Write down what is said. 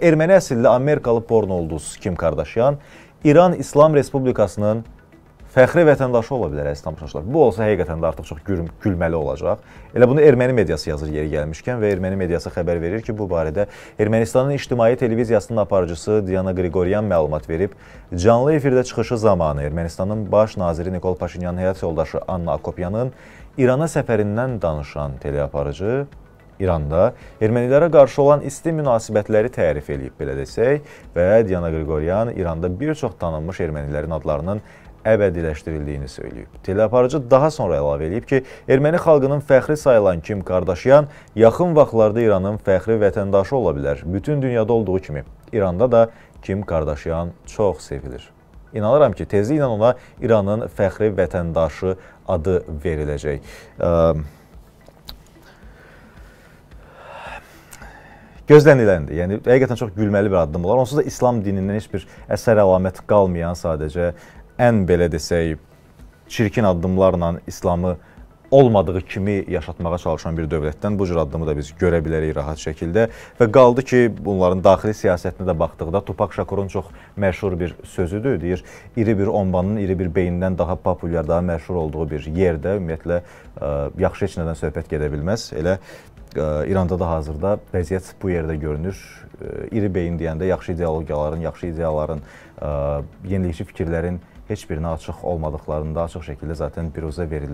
Erməni əsilli Amerikalı porno ulduzu Kim Kardashian İran İslam Respublikasının fəxri vətəndaşı ola bilər əziz tamaşaçılar. Bu olsa həqiqətən də artıq çox gül gülməli olacaq. Elə bunu erməni mediası yazır yeri gəlmişkən və erməni mediası xəbər verir ki, bu barədə Ermənistanın ictimai televiziyasının aparıcısı Diana Qriqoryan məlumat verib. Canlı efirdə çıxışı zamanı Ermənistanın baş naziri Nikol Paşinyanın həyat yoldaşı Anna Akopyanın İrana səfərindən danışan teleaparıcı İranda ermənilərə qarşı olan isti münasibətləri tərif eləyib belə desək və Diana Qriqoryan İranda bir çox tanınmış ermənilərin adlarının əbədiləşdirildiyini söyləyib. Teleaparıcı daha sonra əlavə eləyib ki, erməni xalqının fəxri sayılan Kim Kardashian yaxın vaxtlarda İranın fəxri vətəndaşı ola bilər. Bütün dünyada olduğu kimi İranda da Kim Kardashian çox sevilir. İnanıram ki, tezliklə ona İranın fəxri vətəndaşı adı veriləcək. Ə gözləniləndir. Yəni həqiqətən çox gülməli bir addım olar. Onsuz da İslam dinindən heç bir əsər əlamət qalmayan sadəcə ən belə desək çirkin addımlarla İslamı olmadığı kimi yaşatmağa çalışan bir dövlətdən bu cür addımı da biz görə bilərik rahat şəkildə və qaldı ki, bunların daxili siyasətinə də baxdıqda Tupak Şakurun çox məşhur bir sözüdür. Deyir, iri bir ombanın iri bir beynindən daha populyar, daha məşhur olduğu bir yerdə ümumiyyətlə ə, yaxşı heç nədən söhbət gedə bilməz. Elə İranda da hazırda vəziyyət bu yerdə görünür. İri beyin deyəndə yaxşı ideologiyaların, yaxşı ideyaların, e, yenilikçi fikirlərin heç birinə açıq olmadıqlarında açıq şəkildə zaten biruzə verirlər.